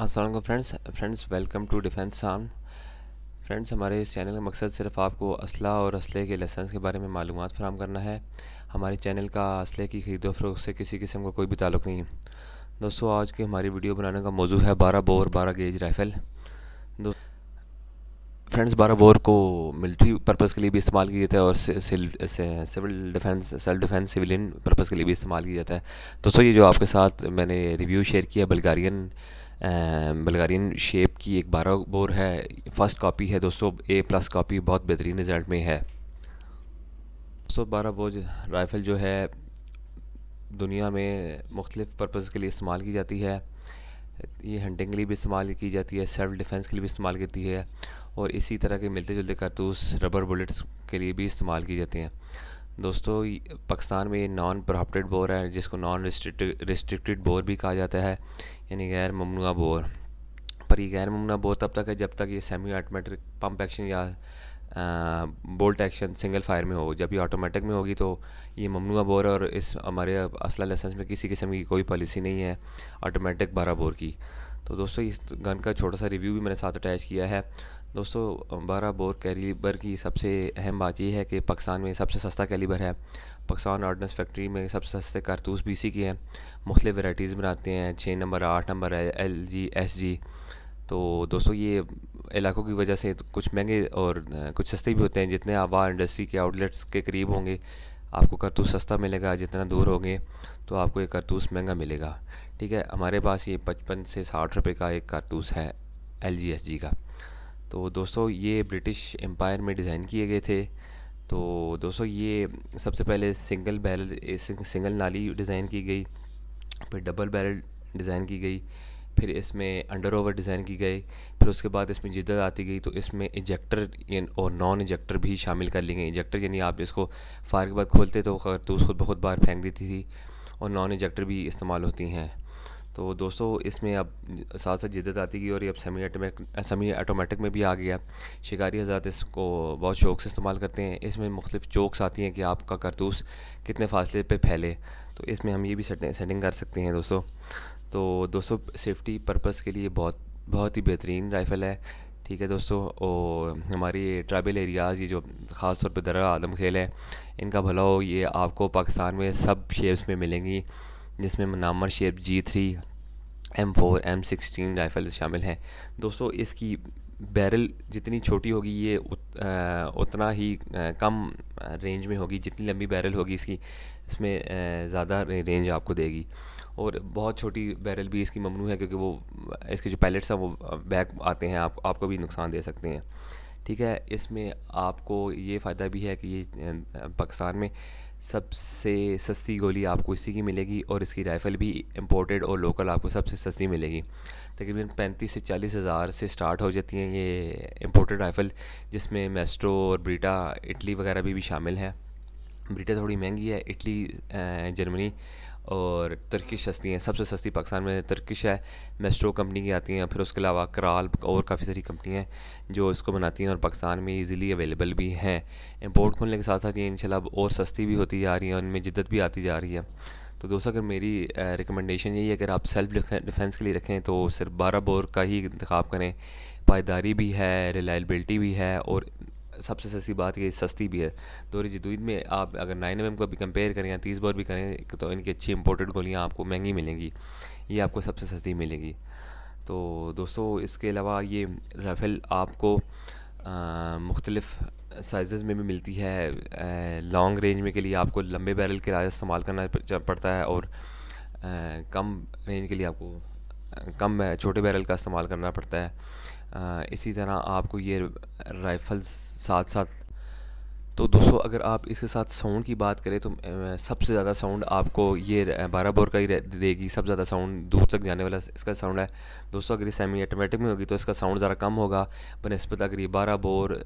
Aslam friends friends welcome to defence साम friends हमारे इस चैनल का मकसद सिर्फ आपको असला और असले के लेसन्स के बारे में मालूम फराम करना है हमारे चैनल का असले की खरीदो फरोख से किसी किस्म का को कोई भी ताल्लुक नहीं है दोस्तों आज की हमारी वीडियो बनाने का मौजू है बारह बोर बारह गेज राइफ़ल दो फ्रेंड्स बारह बोर को मिलिट्री पर्पज़ के लिए भी इस्तेमाल किया जाता है और civil defence self defence civilian purpose के लिए भी इस्तेमाल किया जाता है दोस्तों ये जो आपके साथ मैंने रिव्यू शेयर किया बल्गारियन बल्गारियन शेप की एक बारह बोर है फर्स्ट कॉपी है दोस्तों ए प्लस कॉपी बहुत बेहतरीन रिज़ल्ट में है सौ बारह बोर राइफ़ल जो है दुनिया में मुख्तलिफ़ पर्पज़ के लिए इस्तेमाल की जाती है ये हंटिंग के लिए भी इस्तेमाल की जाती है सेल्फ डिफेंस के लिए भी इस्तेमाल करती है और इसी तरह के मिलते जुलते कारतूस रबर बुलेट्स के लिए भी इस्तेमाल की जाते हैं दोस्तों पाकिस्तान में नॉन प्रॉपटेड बोर है जिसको नॉन रिस्ट्रिक्टेड बोर भी कहा जाता है यानी गैर ममनुआ बोर पर ये गैर ममनुआ बोर तब तक है जब तक ये सेमी ऑटोमेटिक पंप एक्शन या बोल्ट एक्शन सिंगल फायर में हो जब ये ऑटोमेटिक में होगी तो ये ममनुआ बोर और इस हमारे असला लाइसेंस में किसी किस्म की कोई पॉलिसी नहीं है ऑटोमेटिक बारह बोर की तो दोस्तों इस गन का छोटा सा रिव्यू भी मैंने साथ अटैच किया है दोस्तों बारह बोर कैलीबर की सबसे अहम बात यह है कि पाकिस्तान में सबसे सस्ता कैलीबर है पाकिस्तान आर्डनेंस फैक्ट्री में सबसे सस्ते कारतूस भी इसी के हैं मुख्तु वैराइटीज़ बनाते हैं छः नंबर आठ नंबर है एल जी एस जी तो दोस्तों ये इलाकों की वजह से कुछ महंगे और कुछ सस्ते भी होते हैं जितने आप वहाँ इंडस्ट्री के आउटलेट्स के करीब होंगे आपको करतूस सस्ता मिलेगा जितना दूर होगे तो आपको ये करतूस महंगा मिलेगा ठीक है हमारे पास ये पचपन से साठ रुपये का एक करतूस है एल जी एस जी का तो दोस्तों ये ब्रिटिश एम्पायर में डिज़ाइन किए गए थे तो दोस्तों ये सबसे पहले सिंगल बैरल सिंगल नाली डिज़ाइन की गई फिर डबल बैरल डिज़ाइन की गई फिर इसमें अंडर ओवर डिज़ाइन की गई फिर उसके बाद इसमें जिद्दत आती गई तो इसमें इजेक्टर और नॉन इजेक्टर भी शामिल कर ली गई इजेक्टर यानी आप इसको फायर के बाद खोलते तो, तो कारतूस खुद बहुत बार फेंक देती थी और नॉन इजेक्टर भी इस्तेमाल होती हैं तो दोस्तों इसमें अब साथ साथ जिदत आती गई और ये अब सेमी आटोमेटिक सेमी आटोमेटिक में भी आ गया शिकारी हजार इसको बहुत शौक से इस्तेमाल करते हैं इसमें मुख्तफ चौकस आती हैं कि आपका करतूस कितने फासले पे फैले तो इसमें हम ये भी सेटिंग कर सकते हैं दोस्तों तो दोस्तों सेफ्टी पर्पस के लिए बहुत बहुत ही बेहतरीन राइफ़ल है ठीक है दोस्तों और हमारी ट्राइबल एरियाज़ ये जो ख़ास तौर पर दरगाह आदम खेल है इनका भला हो ये आपको पाकिस्तान में सब शेप्स में मिलेंगी जिसमें नामर shape G three M four M sixteen rifle शामिल हैं दोस्तों इसकी बैरल जितनी छोटी होगी ये उत, आ, उतना ही आ, कम रेंज में होगी जितनी लंबी बैरल होगी इसकी इसमें ज़्यादा रेंज आपको देगी और बहुत छोटी बैरल भी इसकी ममनू है क्योंकि वो इसके जो पैलेट्स हैं वो बैक आते हैं आप आपको भी नुकसान दे सकते हैं ठीक है इसमें आपको ये फ़ायदा भी है कि ये पाकिस्तान में सबसे सस्ती गोली आपको इसी की मिलेगी और इसकी राइफ़ल भी इम्पोर्टेड और लोकल आपको सबसे सस्ती मिलेगी तकरीबन पैंतीस से चालीस हज़ार से स्टार्ट हो जाती हैं ये इम्पोर्टेड राइफ़ल जिसमें मेस्ट्रो और ब्रीटा इटली वगैरह भी, भी शामिल हैं ब्रिटेन थोड़ी महंगी है इटली जर्मनी और तुर्की सस्ती हैं सबसे सस्ती पाकिस्तान में तुर्किश है मेस्ट्रो कंपनी की आती हैं फिर उसके अलावा कराल और काफ़ी सारी कंपनियाँ हैं जो इसको बनाती हैं और पाकिस्तान में इजीली अवेलेबल भी हैं इम्पोर्ट खोलने के साथ साथ ये इनशाला और सस्ती भी होती जा रही है उनमें जिद्दत भी आती जा रही है तो दोस्तों अगर मेरी रिकमेंडेशन यही है अगर आप सेल्फ डिफेंस के लिए रखें तो सिर्फ बारह बोर का ही इंतखब करें पायदारी भी है रिलायबिलिटी भी है और सबसे सस्ती बात ये सस्ती भी है दौरे जदूद में आप अगर नाइन एम एम का भी कंपेयर करें या तीस बार भी करें तो इनकी अच्छी इंपोर्टेड गोलियाँ आपको महंगी मिलेंगी ये आपको सबसे सस्ती मिलेगी तो दोस्तों इसके अलावा ये राइफ़ल आपको मुख्तलफ़ साइज़ में भी मिलती है लॉन्ग रेंज में के लिए आपको लंबे बैरल किराया इस्तेमाल करना पड़ता है और आ, कम रेंज के लिए आपको कम छोटे बैरल का इस्तेमाल करना पड़ता है इसी तरह आपको ये राइफ़ल्स साथ साथ तो दोस्तों अगर आप इसके साथ साउंड की बात करें तो सबसे ज़्यादा साउंड आपको ये बारह बोर का ही देगी सबसे ज़्यादा साउंड दूर तक जाने वाला इसका साउंड है दोस्तों अगर ये सेमी ऑटोमेटिक में होगी तो इसका साउंड ज़रा कम होगा बनस्बत अगर ये बारह बोर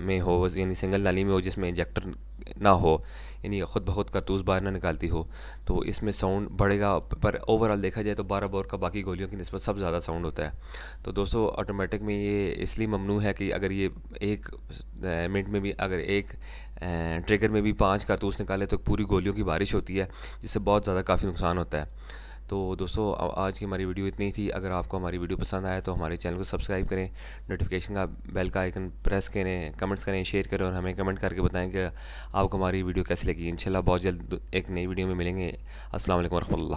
में हो यानी सिंगल नाली में हो जिसमें इंजेक्टर ना हो यानी ख़ुद बहुत कारतूस बाहर ना निकालती हो तो इसमें साउंड बढ़ेगा पर ओवरऑल देखा जाए तो बारह बोर का बाकी गोलियों की नस्बत सब ज़्यादा साउंड होता है तो दोस्तों ऑटोमेटिक में ये इसलिए ममनू है कि अगर ये एक मिनट में भी अगर एक ट्रिगर में भी पाँच कारतूस निकाले तो पूरी गोलियों की बारिश होती है जिससे बहुत ज़्यादा काफ़ी नुकसान होता है तो दोस्तों आज की हमारी वीडियो इतनी थी अगर आपको हमारी वीडियो पसंद आए तो हमारे चैनल को सब्सक्राइब करें नोटिफिकेशन का बेल का आइकन प्रेस करें कमेंट्स करें शेयर करें और हमें कमेंट करके बताएं कि आपको हमारी वीडियो कैसी लगी इंशाल्लाह बहुत जल्द एक नई वीडियो में मिलेंगे असल वरहमल